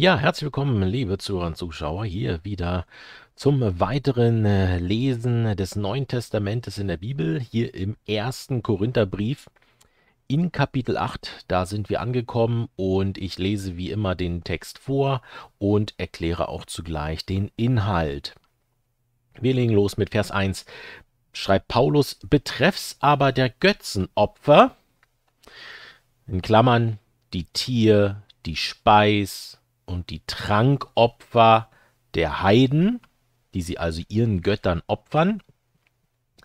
Ja, herzlich willkommen, liebe Zuhörer und Zuschauer, hier wieder zum weiteren äh, Lesen des Neuen Testamentes in der Bibel, hier im ersten Korintherbrief in Kapitel 8. Da sind wir angekommen und ich lese wie immer den Text vor und erkläre auch zugleich den Inhalt. Wir legen los mit Vers 1. Schreibt Paulus, betreffs aber der Götzenopfer, in Klammern die Tier, die Speis, und die Trankopfer der Heiden, die sie also ihren Göttern opfern,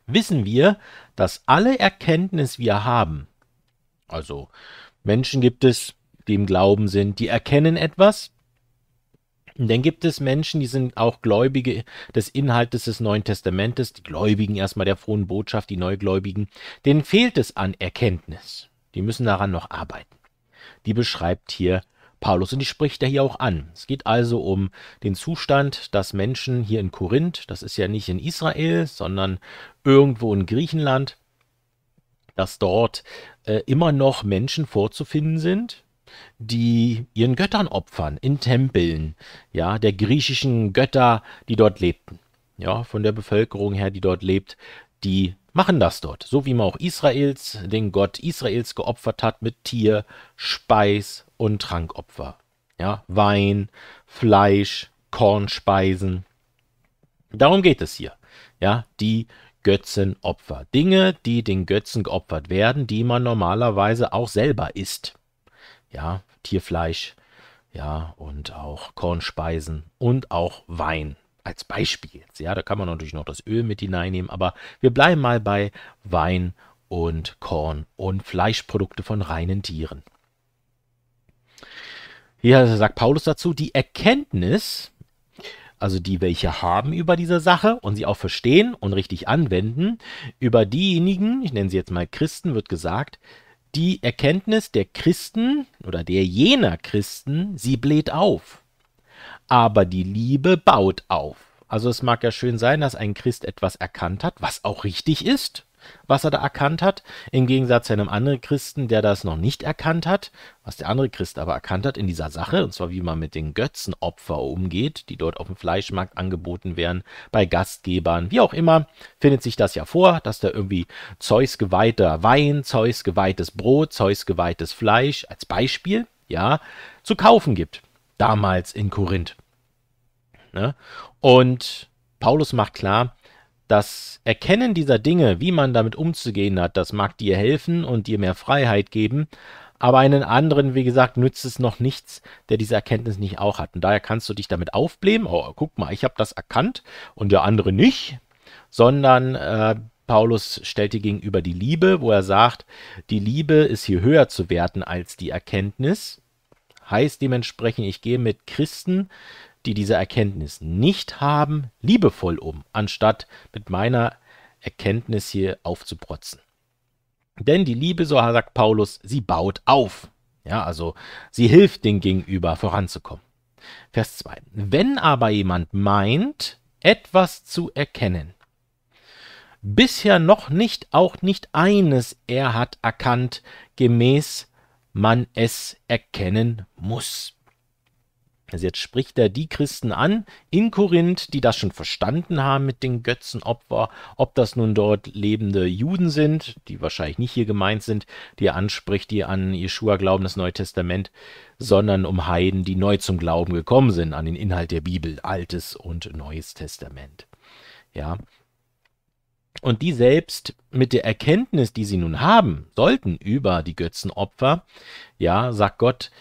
wissen wir, dass alle Erkenntnis wir haben, also Menschen gibt es, die im Glauben sind, die erkennen etwas, und dann gibt es Menschen, die sind auch Gläubige des Inhaltes des Neuen Testamentes, die Gläubigen erstmal der frohen Botschaft, die Neugläubigen, denen fehlt es an Erkenntnis. Die müssen daran noch arbeiten. Die beschreibt hier Paulus. Und die spricht er hier auch an. Es geht also um den Zustand, dass Menschen hier in Korinth, das ist ja nicht in Israel, sondern irgendwo in Griechenland, dass dort äh, immer noch Menschen vorzufinden sind, die ihren Göttern opfern, in Tempeln, ja, der griechischen Götter, die dort lebten. Ja, von der Bevölkerung her, die dort lebt, die machen das dort, so wie man auch Israels, den Gott Israels geopfert hat mit Tier, Speis und Trankopfer. Ja, Wein, Fleisch, Kornspeisen. Darum geht es hier. Ja, die Götzenopfer. Dinge, die den Götzen geopfert werden, die man normalerweise auch selber isst. Ja, Tierfleisch, ja, und auch Kornspeisen und auch Wein als Beispiel Ja, da kann man natürlich noch das Öl mit hineinnehmen, aber wir bleiben mal bei Wein und Korn und Fleischprodukte von reinen Tieren. Hier sagt Paulus dazu, die Erkenntnis, also die welche haben über diese Sache und sie auch verstehen und richtig anwenden, über diejenigen, ich nenne sie jetzt mal Christen, wird gesagt, die Erkenntnis der Christen oder der jener Christen, sie bläht auf aber die Liebe baut auf. Also es mag ja schön sein, dass ein Christ etwas erkannt hat, was auch richtig ist, was er da erkannt hat, im Gegensatz zu einem anderen Christen, der das noch nicht erkannt hat, was der andere Christ aber erkannt hat in dieser Sache, und zwar wie man mit den Götzenopfer umgeht, die dort auf dem Fleischmarkt angeboten werden, bei Gastgebern, wie auch immer, findet sich das ja vor, dass da irgendwie Zeus geweihter Wein, Zeus geweihtes Brot, Zeus geweihtes Fleisch als Beispiel, ja, zu kaufen gibt damals in Korinth. Ne? Und Paulus macht klar, das Erkennen dieser Dinge, wie man damit umzugehen hat, das mag dir helfen und dir mehr Freiheit geben, aber einen anderen, wie gesagt, nützt es noch nichts, der diese Erkenntnis nicht auch hat. Und daher kannst du dich damit aufblämen, oh, guck mal, ich habe das erkannt und der andere nicht, sondern äh, Paulus stellt dir gegenüber die Liebe, wo er sagt, die Liebe ist hier höher zu werten als die Erkenntnis. Heißt dementsprechend, ich gehe mit Christen, die diese Erkenntnis nicht haben, liebevoll um, anstatt mit meiner Erkenntnis hier aufzuprotzen. Denn die Liebe, so sagt Paulus, sie baut auf. Ja, also sie hilft dem Gegenüber voranzukommen. Vers 2. Wenn aber jemand meint, etwas zu erkennen, bisher noch nicht, auch nicht eines er hat erkannt, gemäß man es erkennen muss. Also jetzt spricht er die Christen an in Korinth, die das schon verstanden haben mit den Götzenopfer, ob das nun dort lebende Juden sind, die wahrscheinlich nicht hier gemeint sind, die er anspricht, die an Jeshua glauben, das Neue Testament, sondern um Heiden, die neu zum Glauben gekommen sind, an den Inhalt der Bibel, Altes und Neues Testament. Ja, und die selbst mit der Erkenntnis, die sie nun haben sollten über die Götzenopfer, ja, sagt Gott,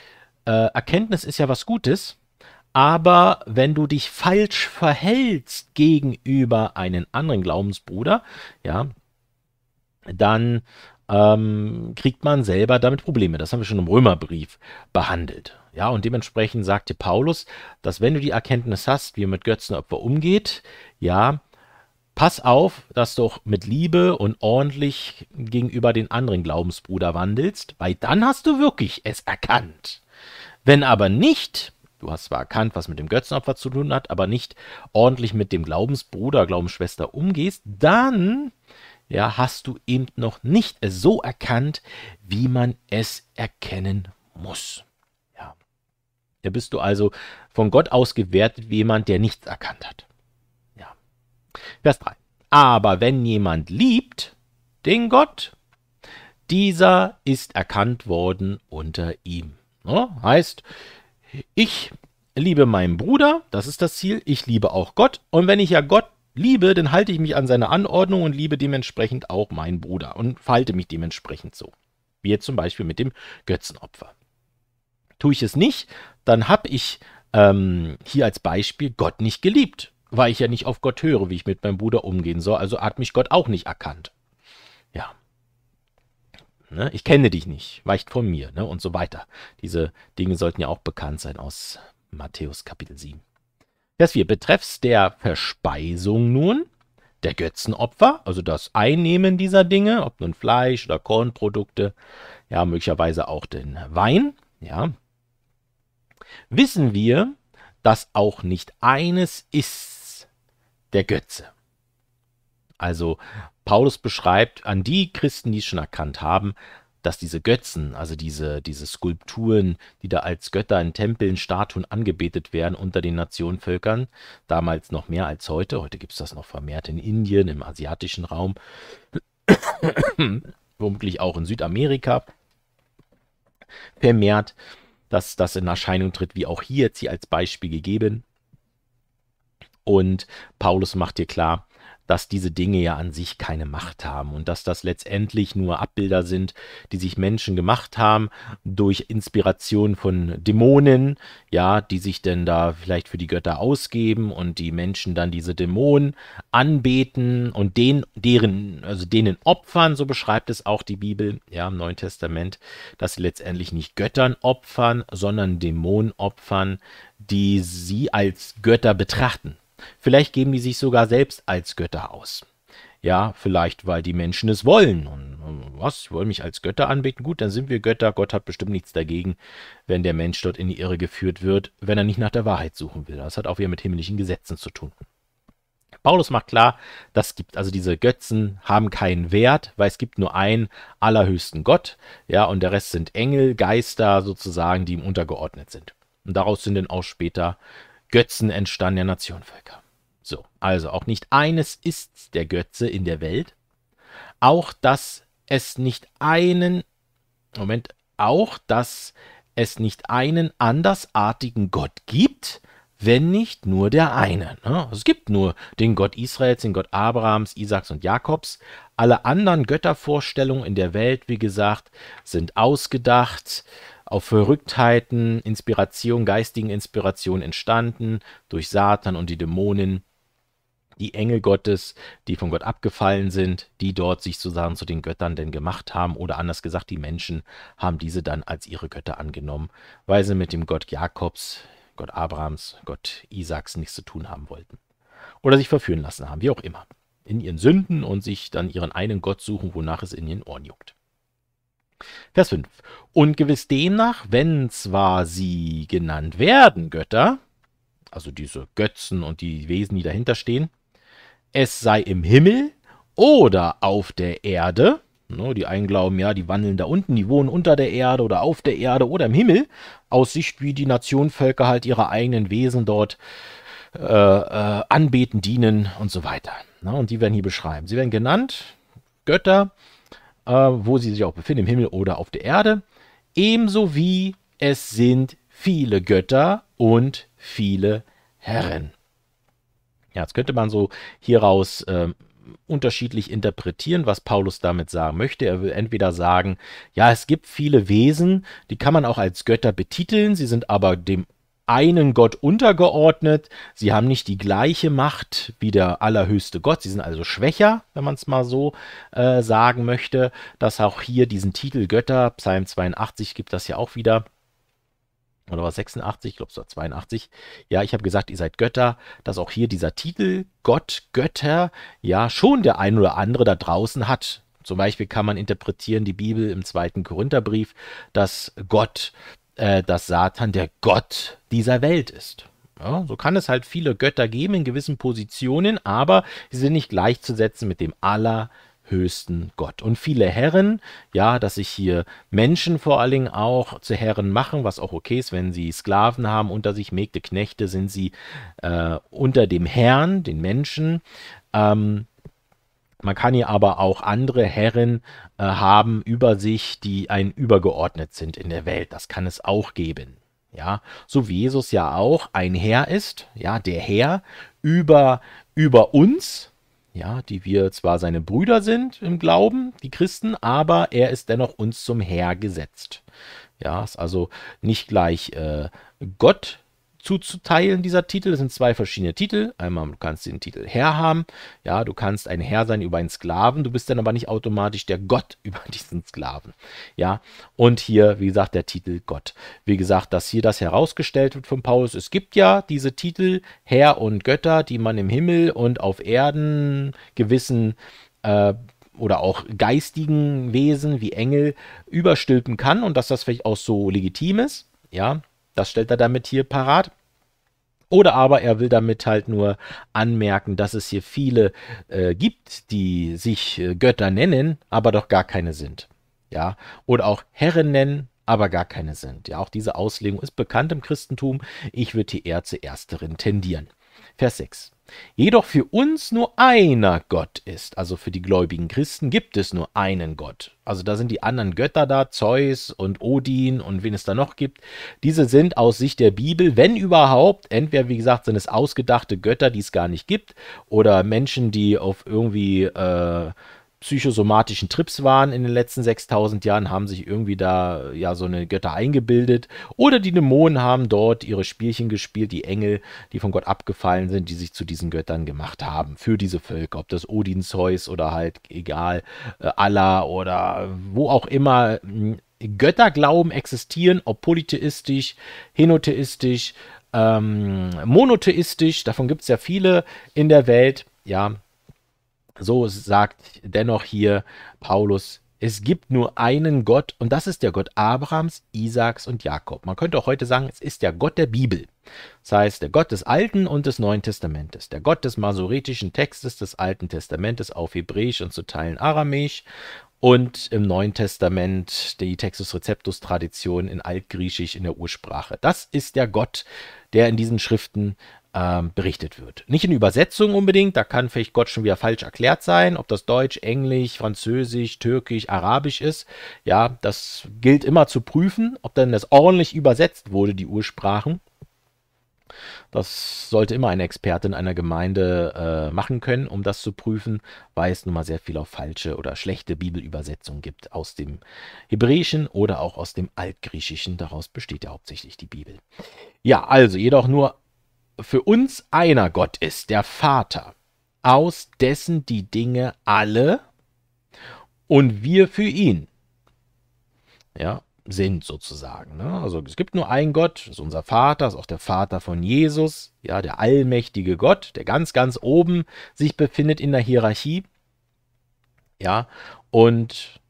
äh, Erkenntnis ist ja was Gutes, aber wenn du dich falsch verhältst gegenüber einem anderen Glaubensbruder, ja, dann ähm, kriegt man selber damit Probleme. Das haben wir schon im Römerbrief behandelt. Ja, und dementsprechend sagte Paulus, dass wenn du die Erkenntnis hast, wie man mit Götzenopfer umgeht, ja, Pass auf, dass du auch mit Liebe und ordentlich gegenüber den anderen Glaubensbruder wandelst, weil dann hast du wirklich es erkannt. Wenn aber nicht, du hast zwar erkannt, was mit dem Götzenopfer zu tun hat, aber nicht ordentlich mit dem Glaubensbruder, Glaubensschwester umgehst, dann ja, hast du eben noch nicht es so erkannt, wie man es erkennen muss. Ja. Da bist du also von Gott aus gewertet wie jemand, der nichts erkannt hat. Vers 3. Aber wenn jemand liebt, den Gott, dieser ist erkannt worden unter ihm. Ja, ne? heißt, ich liebe meinen Bruder, das ist das Ziel, ich liebe auch Gott. Und wenn ich ja Gott liebe, dann halte ich mich an seine Anordnung und liebe dementsprechend auch meinen Bruder und falte mich dementsprechend so. Wie jetzt zum Beispiel mit dem Götzenopfer. Tue ich es nicht, dann habe ich ähm, hier als Beispiel Gott nicht geliebt weil ich ja nicht auf Gott höre, wie ich mit meinem Bruder umgehen soll. Also hat mich Gott auch nicht erkannt. Ja. Ne? Ich kenne dich nicht, weicht von mir ne? und so weiter. Diese Dinge sollten ja auch bekannt sein aus Matthäus Kapitel 7. Vers 4. Betreffs der Verspeisung nun, der Götzenopfer, also das Einnehmen dieser Dinge, ob nun Fleisch oder Kornprodukte, ja, möglicherweise auch den Wein, ja, wissen wir, dass auch nicht eines ist der Götze. Also Paulus beschreibt an die Christen, die es schon erkannt haben, dass diese Götzen, also diese, diese Skulpturen, die da als Götter in Tempeln, Statuen angebetet werden unter den Nationenvölkern, damals noch mehr als heute, heute gibt es das noch vermehrt in Indien, im asiatischen Raum, womöglich auch in Südamerika, vermehrt, dass das in Erscheinung tritt, wie auch hier jetzt hier als Beispiel gegeben. Und Paulus macht dir klar, dass diese Dinge ja an sich keine Macht haben und dass das letztendlich nur Abbilder sind, die sich Menschen gemacht haben durch Inspiration von Dämonen, ja, die sich denn da vielleicht für die Götter ausgeben und die Menschen dann diese Dämonen anbeten und den, deren, also denen opfern, so beschreibt es auch die Bibel, ja, im Neuen Testament, dass sie letztendlich nicht Göttern opfern, sondern Dämonen opfern, die sie als Götter betrachten. Vielleicht geben die sich sogar selbst als Götter aus. Ja, vielleicht, weil die Menschen es wollen. Und äh, was? Ich wollen mich als Götter anbeten? Gut, dann sind wir Götter. Gott hat bestimmt nichts dagegen, wenn der Mensch dort in die Irre geführt wird, wenn er nicht nach der Wahrheit suchen will. Das hat auch wieder mit himmlischen Gesetzen zu tun. Paulus macht klar, das gibt also diese Götzen haben keinen Wert, weil es gibt nur einen allerhöchsten Gott, ja, und der Rest sind Engel, Geister sozusagen, die ihm untergeordnet sind. Und daraus sind dann auch später Götzen entstanden der Nationenvölker. So, also auch nicht eines ist der Götze in der Welt. Auch dass es nicht einen, Moment, auch dass es nicht einen andersartigen Gott gibt, wenn nicht nur der eine. Ne? Also es gibt nur den Gott Israels, den Gott Abrahams, Isaaks und Jakobs. Alle anderen Göttervorstellungen in der Welt, wie gesagt, sind ausgedacht, auf Verrücktheiten, Inspiration, geistigen Inspiration entstanden durch Satan und die Dämonen, die Engel Gottes, die von Gott abgefallen sind, die dort sich sozusagen zu den Göttern denn gemacht haben oder anders gesagt, die Menschen haben diese dann als ihre Götter angenommen, weil sie mit dem Gott Jakobs, Gott Abrahams, Gott Isaaks nichts zu tun haben wollten oder sich verführen lassen haben, wie auch immer, in ihren Sünden und sich dann ihren einen Gott suchen, wonach es in ihren Ohren juckt. Vers 5. Und gewiss demnach, wenn zwar sie genannt werden Götter, also diese Götzen und die Wesen, die dahinter stehen, es sei im Himmel oder auf der Erde, ne, die einen glauben, ja, die wandeln da unten, die wohnen unter der Erde oder auf der Erde oder im Himmel, aus Sicht, wie die Nationenvölker halt ihre eigenen Wesen dort äh, äh, anbeten, dienen und so weiter. Na, ne, und die werden hier beschreiben. Sie werden genannt Götter, äh, wo sie sich auch befinden, im Himmel oder auf der Erde, ebenso wie es sind viele Götter und viele Herren. Ja, jetzt könnte man so hieraus äh, unterschiedlich interpretieren, was Paulus damit sagen möchte. Er will entweder sagen, ja, es gibt viele Wesen, die kann man auch als Götter betiteln, sie sind aber dem einen Gott untergeordnet. Sie haben nicht die gleiche Macht wie der allerhöchste Gott. Sie sind also schwächer, wenn man es mal so äh, sagen möchte, dass auch hier diesen Titel Götter, Psalm 82 gibt das ja auch wieder. Oder war es 86, ich glaube es war 82. Ja, ich habe gesagt, ihr seid Götter, dass auch hier dieser Titel Gott, Götter, ja, schon der ein oder andere da draußen hat. Zum Beispiel kann man interpretieren die Bibel im zweiten Korintherbrief, dass Gott äh, dass Satan der Gott dieser Welt ist. Ja, so kann es halt viele Götter geben in gewissen Positionen, aber sie sind nicht gleichzusetzen mit dem allerhöchsten Gott. Und viele Herren, ja, dass sich hier Menschen vor allen Dingen auch zu Herren machen, was auch okay ist, wenn sie Sklaven haben unter sich, Mägde, Knechte, sind sie äh, unter dem Herrn, den Menschen. Ähm, man kann hier aber auch andere Herren äh, haben über sich, die ein übergeordnet sind in der Welt. Das kann es auch geben. Ja, so wie Jesus ja auch ein Herr ist, ja, der Herr über, über uns, ja, die wir zwar seine Brüder sind im Glauben, die Christen, aber er ist dennoch uns zum Herr gesetzt. Ja, ist also nicht gleich äh, Gott, zuzuteilen, dieser Titel. Das sind zwei verschiedene Titel. Einmal, du kannst den Titel Herr haben. Ja, du kannst ein Herr sein über einen Sklaven. Du bist dann aber nicht automatisch der Gott über diesen Sklaven. Ja, und hier, wie gesagt, der Titel Gott. Wie gesagt, dass hier das herausgestellt wird von Paulus. Es gibt ja diese Titel Herr und Götter, die man im Himmel und auf Erden gewissen äh, oder auch geistigen Wesen wie Engel überstülpen kann und dass das vielleicht auch so legitim ist. Ja, das stellt er damit hier parat. Oder aber er will damit halt nur anmerken, dass es hier viele äh, gibt, die sich äh, Götter nennen, aber doch gar keine sind. Ja, oder auch Herren nennen, aber gar keine sind. Ja, auch diese Auslegung ist bekannt im Christentum. Ich würde hier eher zur ersteren tendieren. Vers 6 jedoch für uns nur einer Gott ist. Also für die gläubigen Christen gibt es nur einen Gott. Also da sind die anderen Götter da, Zeus und Odin und wen es da noch gibt. Diese sind aus Sicht der Bibel, wenn überhaupt, entweder wie gesagt sind es ausgedachte Götter, die es gar nicht gibt, oder Menschen, die auf irgendwie äh, psychosomatischen Trips waren in den letzten 6000 Jahren, haben sich irgendwie da ja so eine Götter eingebildet. Oder die Dämonen haben dort ihre Spielchen gespielt, die Engel, die von Gott abgefallen sind, die sich zu diesen Göttern gemacht haben, für diese Völker, ob das Odin, Zeus oder halt egal, äh, Allah oder wo auch immer. Götterglauben existieren, ob polytheistisch, henotheistisch, ähm, monotheistisch, davon gibt es ja viele in der Welt, ja, so sagt dennoch hier Paulus, es gibt nur einen Gott und das ist der Gott Abrahams, Isaaks und Jakob. Man könnte auch heute sagen, es ist der Gott der Bibel. Das heißt, der Gott des Alten und des Neuen Testamentes, der Gott des masoretischen Textes des Alten Testamentes auf Hebräisch und zu Teilen Aramäisch und im Neuen Testament die Textus Receptus Tradition in Altgriechisch in der Ursprache. Das ist der Gott, der in diesen Schriften ähm, berichtet wird. Nicht in Übersetzung unbedingt, da kann vielleicht Gott schon wieder falsch erklärt sein, ob das Deutsch, Englisch, Französisch, Türkisch, Arabisch ist. Ja, das gilt immer zu prüfen, ob dann das ordentlich übersetzt wurde, die Ursprachen. Das sollte immer eine Expertin einer Gemeinde äh, machen können, um das zu prüfen, weil es nun mal sehr viel auf falsche oder schlechte Bibelübersetzungen gibt aus dem Hebräischen oder auch aus dem Altgriechischen. Daraus besteht ja hauptsächlich die Bibel. Ja, also jedoch nur für uns einer Gott ist, der Vater, aus dessen die Dinge alle und wir für ihn. Ja, sind sozusagen. Ne? Also es gibt nur einen Gott, das ist unser Vater, ist auch der Vater von Jesus, ja, der allmächtige Gott, der ganz, ganz oben sich befindet in der Hierarchie. Ja, und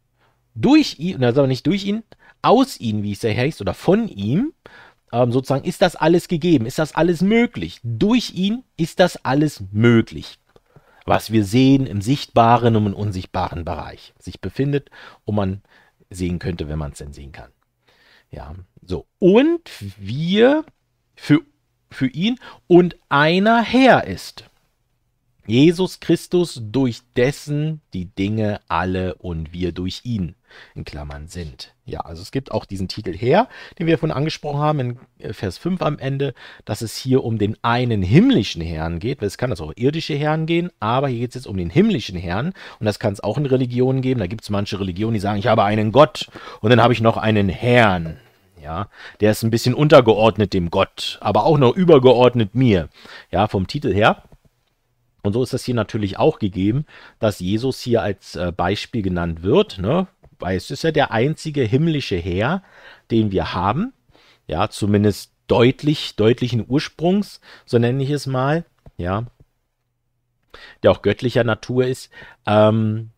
durch ihn, also nicht durch ihn, aus ihm, wie es ja heißt, oder von ihm, ähm, sozusagen, ist das alles gegeben? Ist das alles möglich? Durch ihn ist das alles möglich, was wir sehen im sichtbaren und im unsichtbaren Bereich sich befindet und man sehen könnte, wenn man es denn sehen kann. Ja, so. Und wir für, für ihn und einer Herr ist. Jesus Christus, durch dessen die Dinge alle und wir durch ihn in Klammern sind. Ja, also es gibt auch diesen Titel her, den wir vorhin angesprochen haben, in äh, Vers 5 am Ende, dass es hier um den einen himmlischen Herrn geht. Es kann das also auch irdische Herren gehen, aber hier geht es jetzt um den himmlischen Herrn und das kann es auch in Religionen geben. Da gibt es manche Religionen, die sagen, ich habe einen Gott und dann habe ich noch einen Herrn. Ja, der ist ein bisschen untergeordnet dem Gott, aber auch noch übergeordnet mir. Ja, vom Titel her und so ist das hier natürlich auch gegeben, dass Jesus hier als äh, Beispiel genannt wird, ne? weil es ist ja der einzige himmlische Herr, den wir haben, ja, zumindest deutlich, deutlichen Ursprungs, so nenne ich es mal, ja, der auch göttlicher Natur ist. Ähm,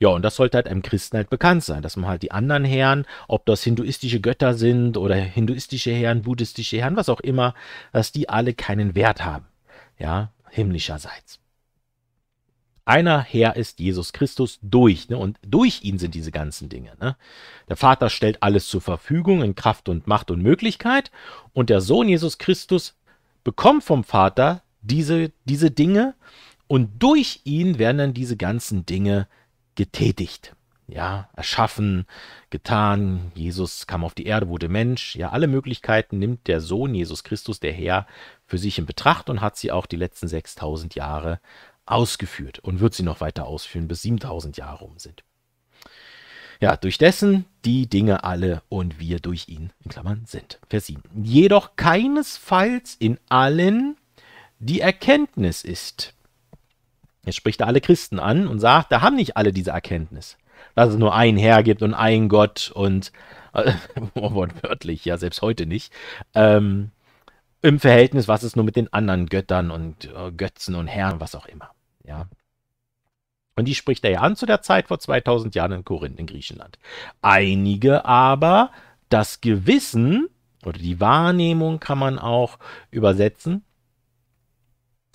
ja, und das sollte halt einem Christen halt bekannt sein, dass man halt die anderen Herren, ob das hinduistische Götter sind oder hinduistische Herren, buddhistische Herren, was auch immer, dass die alle keinen Wert haben. Ja, himmlischerseits. Einer Herr ist Jesus Christus durch, ne? und durch ihn sind diese ganzen Dinge. Ne? Der Vater stellt alles zur Verfügung in Kraft und Macht und Möglichkeit, und der Sohn Jesus Christus bekommt vom Vater diese, diese Dinge, und durch ihn werden dann diese ganzen Dinge getätigt ja, erschaffen, getan. Jesus kam auf die Erde, wurde Mensch. Ja, alle Möglichkeiten nimmt der Sohn Jesus Christus, der Herr, für sich in Betracht und hat sie auch die letzten 6000 Jahre ausgeführt und wird sie noch weiter ausführen, bis 7000 Jahre um sind. Ja, durch dessen die Dinge alle und wir durch ihn, in Klammern, sind. Vers 7. Jedoch keinesfalls in allen die Erkenntnis ist. Er spricht alle Christen an und sagt, da haben nicht alle diese Erkenntnis dass es nur einen Herr gibt und einen Gott und äh, wortwörtlich, ja, selbst heute nicht. Ähm, Im Verhältnis, was ist nur mit den anderen Göttern und äh, Götzen und Herren, was auch immer. Ja. Und die spricht er ja an zu der Zeit vor 2000 Jahren in Korinth in Griechenland. Einige aber das Gewissen oder die Wahrnehmung kann man auch übersetzen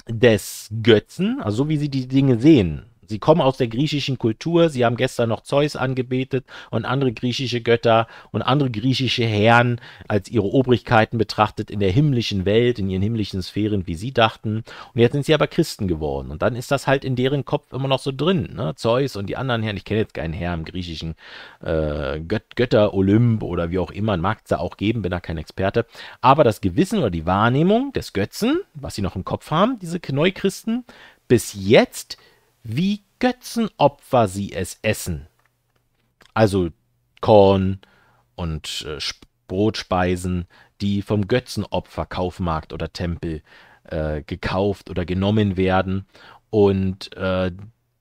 des Götzen, also so wie sie die Dinge sehen, Sie kommen aus der griechischen Kultur, sie haben gestern noch Zeus angebetet und andere griechische Götter und andere griechische Herren als ihre Obrigkeiten betrachtet in der himmlischen Welt, in ihren himmlischen Sphären, wie sie dachten. Und jetzt sind sie aber Christen geworden. Und dann ist das halt in deren Kopf immer noch so drin. Ne? Zeus und die anderen Herren, ich kenne jetzt keinen Herrn im griechischen äh, Göt Götter Olymp oder wie auch immer, mag es da auch geben, bin da kein Experte. Aber das Gewissen oder die Wahrnehmung des Götzen, was sie noch im Kopf haben, diese Neukristen, bis jetzt wie Götzenopfer sie es essen. Also Korn und äh, Brotspeisen, die vom Götzenopfer, Kaufmarkt oder Tempel äh, gekauft oder genommen werden. Und äh,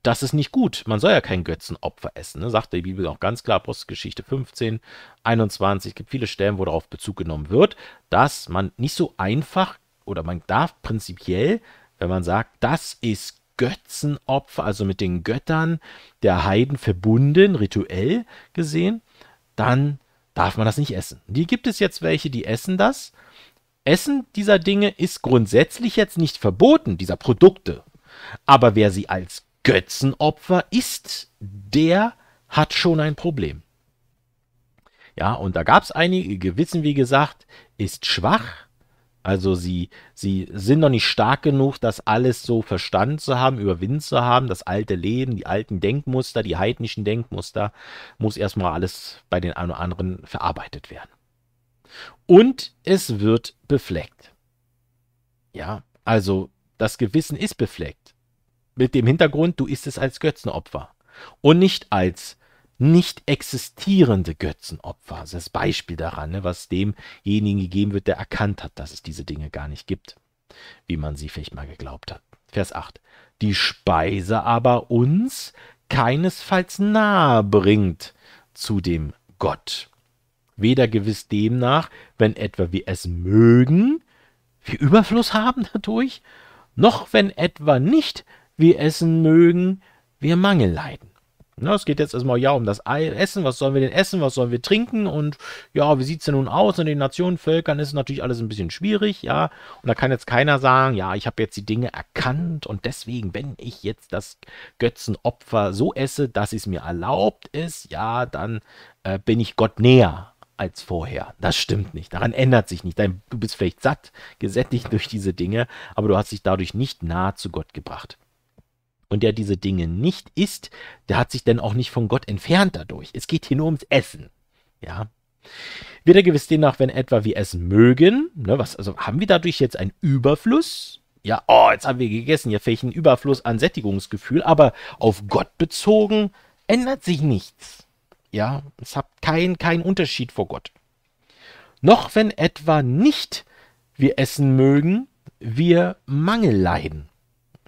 das ist nicht gut. Man soll ja kein Götzenopfer essen, ne? sagt die Bibel auch ganz klar. Apostelgeschichte 15, 21. Es gibt viele Stellen, wo darauf Bezug genommen wird, dass man nicht so einfach oder man darf prinzipiell, wenn man sagt, das ist Götzenopfer, also mit den Göttern der Heiden verbunden, rituell gesehen, dann darf man das nicht essen. Die gibt es jetzt welche, die essen das. Essen dieser Dinge ist grundsätzlich jetzt nicht verboten, dieser Produkte. Aber wer sie als Götzenopfer isst, der hat schon ein Problem. Ja, und da gab es einige, Gewissen, wie gesagt, ist schwach also sie, sie sind noch nicht stark genug, das alles so verstanden zu haben, überwinden zu haben, das alte Leben, die alten Denkmuster, die heidnischen Denkmuster, muss erstmal alles bei den einen oder anderen verarbeitet werden. Und es wird befleckt. Ja, also das Gewissen ist befleckt. Mit dem Hintergrund, du isst es als Götzenopfer und nicht als nicht existierende Götzenopfer. Das also ist das Beispiel daran, ne, was demjenigen gegeben wird, der erkannt hat, dass es diese Dinge gar nicht gibt, wie man sie vielleicht mal geglaubt hat. Vers 8. Die Speise aber uns keinesfalls nahe bringt zu dem Gott. Weder gewiss demnach, wenn etwa wir es mögen, wir Überfluss haben dadurch, noch wenn etwa nicht wir essen mögen, wir Mangel leiden. Ne, es geht jetzt erstmal ja um das Essen, was sollen wir denn essen, was sollen wir trinken und ja, wie sieht es denn nun aus? In den Nationen, Völkern ist natürlich alles ein bisschen schwierig, ja. Und da kann jetzt keiner sagen, ja, ich habe jetzt die Dinge erkannt und deswegen, wenn ich jetzt das Götzenopfer so esse, dass es mir erlaubt ist, ja, dann äh, bin ich Gott näher als vorher. Das stimmt nicht. Daran ändert sich nicht. du bist vielleicht satt, gesättigt durch diese Dinge, aber du hast dich dadurch nicht nahe zu Gott gebracht und der diese Dinge nicht isst, der hat sich denn auch nicht von Gott entfernt dadurch. Es geht hier nur ums Essen. Ja. Wird gewiss demnach, wenn etwa wir essen mögen, ne, was, also haben wir dadurch jetzt einen Überfluss? Ja, oh, jetzt haben wir gegessen, hier fähig einen Überfluss an Sättigungsgefühl, aber auf Gott bezogen ändert sich nichts. Ja, es hat keinen kein Unterschied vor Gott. Noch wenn etwa nicht wir essen mögen, wir Mangel leiden.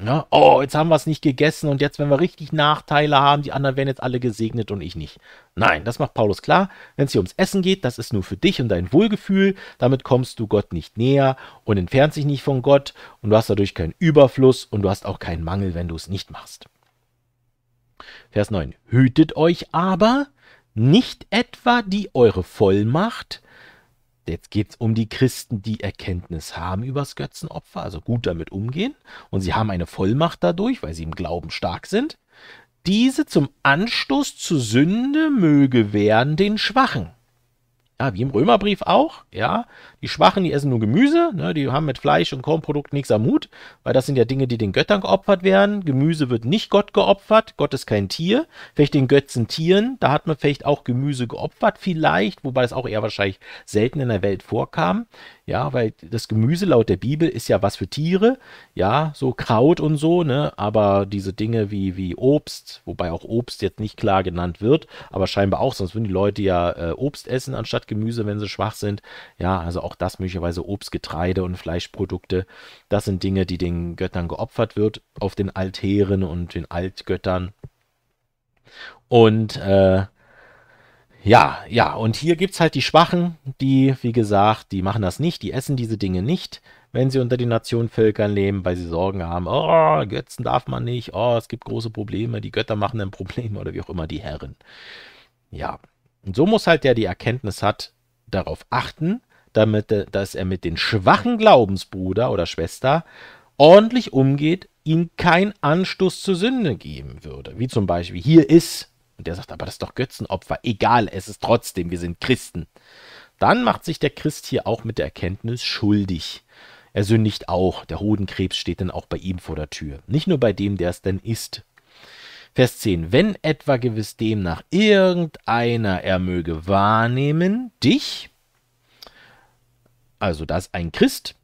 Ne? Oh, jetzt haben wir es nicht gegessen und jetzt, wenn wir richtig Nachteile haben, die anderen werden jetzt alle gesegnet und ich nicht. Nein, das macht Paulus klar. Wenn es hier ums Essen geht, das ist nur für dich und dein Wohlgefühl. Damit kommst du Gott nicht näher und entfernt dich nicht von Gott und du hast dadurch keinen Überfluss und du hast auch keinen Mangel, wenn du es nicht machst. Vers 9. Hütet euch aber nicht etwa, die eure Vollmacht Jetzt geht es um die Christen, die Erkenntnis haben übers Götzenopfer, also gut damit umgehen, und sie haben eine Vollmacht dadurch, weil sie im Glauben stark sind. Diese zum Anstoß zur Sünde möge werden den Schwachen. Ja, wie im Römerbrief auch, ja. Die Schwachen, die essen nur Gemüse, ne, die haben mit Fleisch und Kornprodukten nichts am Mut, weil das sind ja Dinge, die den Göttern geopfert werden. Gemüse wird nicht Gott geopfert, Gott ist kein Tier. Vielleicht den Götzen Tieren, da hat man vielleicht auch Gemüse geopfert, vielleicht, wobei es auch eher wahrscheinlich selten in der Welt vorkam. Ja, weil das Gemüse laut der Bibel ist ja was für Tiere, ja, so Kraut und so, ne? Aber diese Dinge wie, wie Obst, wobei auch Obst jetzt nicht klar genannt wird, aber scheinbar auch, sonst würden die Leute ja äh, Obst essen anstatt Gemüse, wenn sie schwach sind. Ja, also auch das möglicherweise Obst, Getreide und Fleischprodukte, das sind Dinge, die den Göttern geopfert wird, auf den Altären und den Altgöttern. Und äh, ja, ja, und hier gibt es halt die Schwachen, die, wie gesagt, die machen das nicht, die essen diese Dinge nicht, wenn sie unter den Nationenvölkern leben, weil sie Sorgen haben, oh, Götzen darf man nicht, oh, es gibt große Probleme, die Götter machen dann Probleme oder wie auch immer die Herren. Ja, und so muss halt der, die Erkenntnis hat, darauf achten, damit, äh, dass er mit den schwachen Glaubensbruder oder Schwester ordentlich umgeht, ihm kein Anstoß zur Sünde geben würde. Wie zum Beispiel, hier ist und der sagt, aber das ist doch Götzenopfer. Egal, es ist trotzdem, wir sind Christen. Dann macht sich der Christ hier auch mit der Erkenntnis schuldig. Er sündigt auch. Der Hodenkrebs steht dann auch bei ihm vor der Tür. Nicht nur bei dem, der es denn ist. Vers 10. Wenn etwa gewiss demnach irgendeiner er möge wahrnehmen, dich, also da ist ein Christ,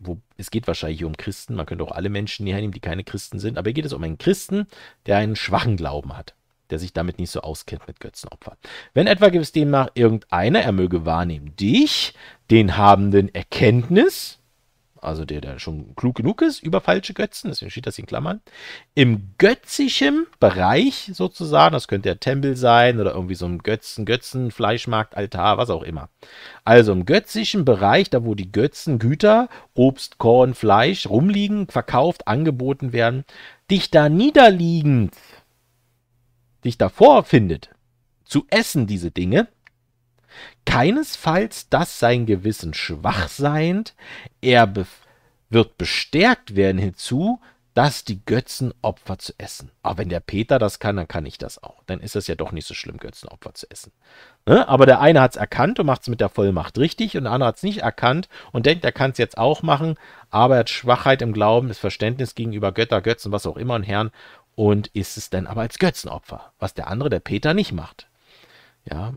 wo, es geht wahrscheinlich um Christen, man könnte auch alle Menschen hier nehmen, die keine Christen sind, aber hier geht es um einen Christen, der einen schwachen Glauben hat der sich damit nicht so auskennt mit Götzenopfern. Wenn etwa gibt es demnach irgendeiner, er möge wahrnehmen, dich, den habenden Erkenntnis, also der, der schon klug genug ist, über falsche Götzen, deswegen steht das in Klammern, im götzischen Bereich sozusagen, das könnte der Tempel sein oder irgendwie so ein Götzen, Götzen, Fleischmarkt, Altar, was auch immer. Also im götzischen Bereich, da wo die Götzengüter, Obst, Korn, Fleisch rumliegen, verkauft, angeboten werden, dich da niederliegend dich davor findet, zu essen diese Dinge, keinesfalls das sein Gewissen schwach seiend, er be wird bestärkt werden hinzu, dass die Götzenopfer zu essen. Aber wenn der Peter das kann, dann kann ich das auch. Dann ist das ja doch nicht so schlimm, Götzenopfer zu essen. Ne? Aber der eine hat es erkannt und macht es mit der Vollmacht richtig und der andere hat es nicht erkannt und denkt, er kann es jetzt auch machen, aber er hat Schwachheit im Glauben, ist Verständnis gegenüber Götter, Götzen, was auch immer und Herrn und ist es dann aber als Götzenopfer, was der andere, der Peter, nicht macht. Ja,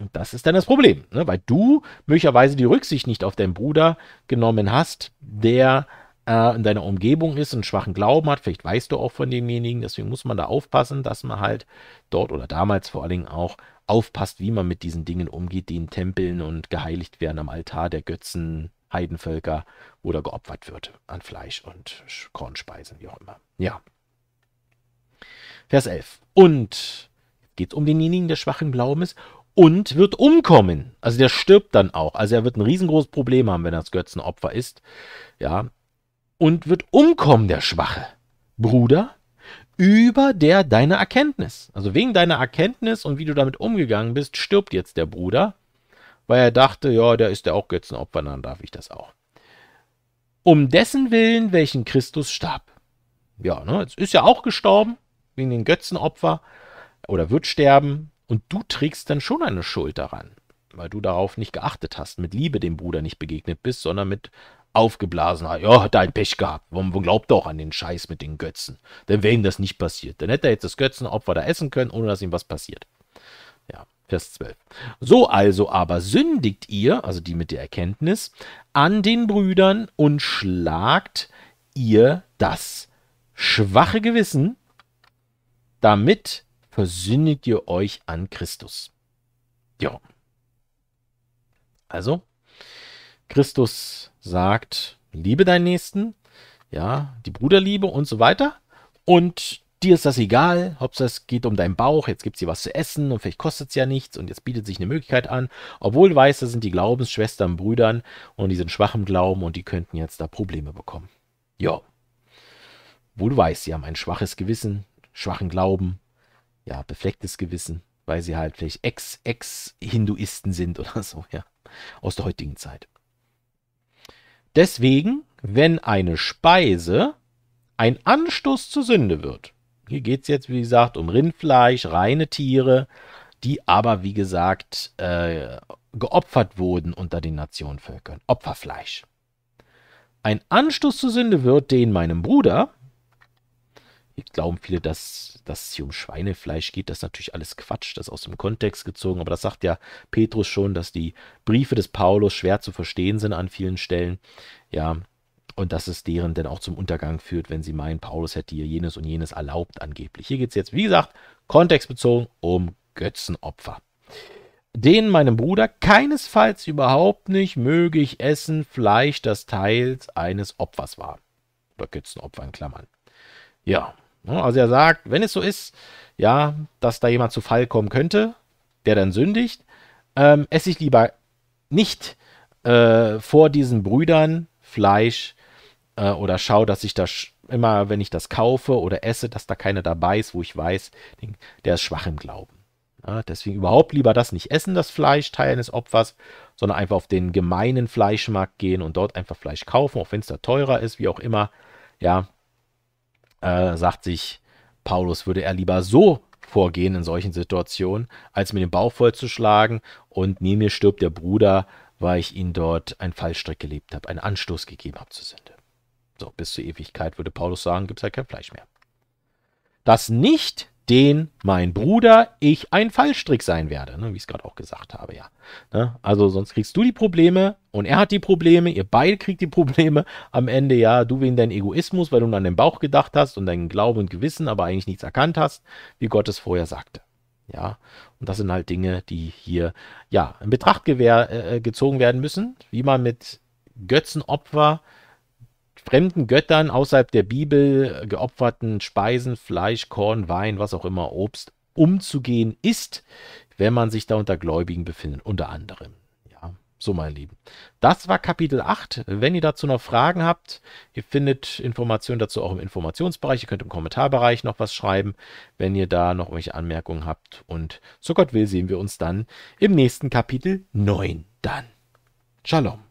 und das ist dann das Problem, ne? weil du möglicherweise die Rücksicht nicht auf deinen Bruder genommen hast, der äh, in deiner Umgebung ist und schwachen Glauben hat. Vielleicht weißt du auch von demjenigen, deswegen muss man da aufpassen, dass man halt dort oder damals vor allen Dingen auch aufpasst, wie man mit diesen Dingen umgeht, die in Tempeln und geheiligt werden am Altar der Götzen, Heidenvölker, wo da geopfert wird an Fleisch und Kornspeisen, wie auch immer. Ja. Vers 11. Und geht um denjenigen, der schwachen im Glauben ist und wird umkommen. Also der stirbt dann auch. Also er wird ein riesengroßes Problem haben, wenn er das Götzenopfer ist. Ja. Und wird umkommen, der Schwache. Bruder, über der deine Erkenntnis. Also wegen deiner Erkenntnis und wie du damit umgegangen bist, stirbt jetzt der Bruder, weil er dachte, ja, der ist ja auch Götzenopfer, dann darf ich das auch. Um dessen Willen, welchen Christus starb. Ja, ne, jetzt ist ja auch gestorben, wegen den Götzenopfer oder wird sterben und du trägst dann schon eine Schuld daran, weil du darauf nicht geachtet hast, mit Liebe dem Bruder nicht begegnet bist, sondern mit aufgeblasener, ja, hat er ein Pech gehabt, warum glaubt er auch an den Scheiß mit den Götzen? Denn wäre ihm das nicht passiert. Dann hätte er jetzt das Götzenopfer da essen können, ohne dass ihm was passiert. Ja, Vers 12. So also aber sündigt ihr, also die mit der Erkenntnis, an den Brüdern und schlagt ihr das schwache Gewissen damit versündigt ihr euch an Christus. Ja. Also, Christus sagt, liebe deinen Nächsten, ja, die Bruderliebe und so weiter. Und dir ist das egal, ob es geht um deinen Bauch, jetzt gibt es dir was zu essen und vielleicht kostet es ja nichts und jetzt bietet sich eine Möglichkeit an, obwohl weiß, das sind die Glaubensschwestern, Brüdern und die sind schwach im Glauben und die könnten jetzt da Probleme bekommen. Ja. Wohl weiß, sie haben ein schwaches Gewissen, schwachen Glauben, ja, beflecktes Gewissen, weil sie halt vielleicht Ex-Ex-Hinduisten sind oder so, ja, aus der heutigen Zeit. Deswegen, wenn eine Speise ein Anstoß zur Sünde wird, hier geht es jetzt, wie gesagt, um Rindfleisch, reine Tiere, die aber, wie gesagt, äh, geopfert wurden unter den Nationenvölkern, Opferfleisch. Ein Anstoß zur Sünde wird den meinem Bruder, glauben viele, dass, dass es hier um Schweinefleisch geht. Das ist natürlich alles Quatsch, das ist aus dem Kontext gezogen. Aber das sagt ja Petrus schon, dass die Briefe des Paulus schwer zu verstehen sind an vielen Stellen. Ja, und dass es deren dann auch zum Untergang führt, wenn sie meinen, Paulus hätte ihr jenes und jenes erlaubt angeblich. Hier geht es jetzt, wie gesagt, kontextbezogen um Götzenopfer. Den meinem Bruder keinesfalls überhaupt nicht möge ich essen Fleisch, das teils eines Opfers war. Oder Götzenopfer in Klammern. Ja, Ne? Also er sagt, wenn es so ist, ja, dass da jemand zu Fall kommen könnte, der dann sündigt, ähm, esse ich lieber nicht äh, vor diesen Brüdern Fleisch äh, oder schau, dass ich das immer, wenn ich das kaufe oder esse, dass da keiner dabei ist, wo ich weiß, der ist schwach im Glauben. Ja, deswegen überhaupt lieber das nicht essen, das Fleisch, Teil eines Opfers, sondern einfach auf den gemeinen Fleischmarkt gehen und dort einfach Fleisch kaufen, auch wenn es da teurer ist, wie auch immer. Ja, äh, sagt sich Paulus, würde er lieber so vorgehen in solchen Situationen, als mir den Bauch vollzuschlagen und neben mir stirbt der Bruder, weil ich ihn dort einen Fallstrick gelebt habe, einen Anstoß gegeben habe zur Sünde. So, bis zur Ewigkeit würde Paulus sagen, gibt es halt kein Fleisch mehr. Das nicht den mein Bruder ich ein Fallstrick sein werde, ne, wie ich es gerade auch gesagt habe, ja. Ne, also sonst kriegst du die Probleme und er hat die Probleme, ihr beide kriegt die Probleme am Ende, ja, du wegen deinem Egoismus, weil du nur an den Bauch gedacht hast und deinen Glauben und Gewissen, aber eigentlich nichts erkannt hast, wie Gott es vorher sagte. Ja, und das sind halt Dinge, die hier ja in Betracht gewehr, äh, gezogen werden müssen, wie man mit Götzenopfer äh, fremden Göttern außerhalb der Bibel geopferten Speisen, Fleisch, Korn, Wein, was auch immer, Obst umzugehen ist, wenn man sich da unter Gläubigen befindet, unter anderem. Ja, so meine Lieben. Das war Kapitel 8. Wenn ihr dazu noch Fragen habt, ihr findet Informationen dazu auch im Informationsbereich. Ihr könnt im Kommentarbereich noch was schreiben, wenn ihr da noch irgendwelche Anmerkungen habt. Und so Gott will, sehen wir uns dann im nächsten Kapitel 9 dann. Shalom.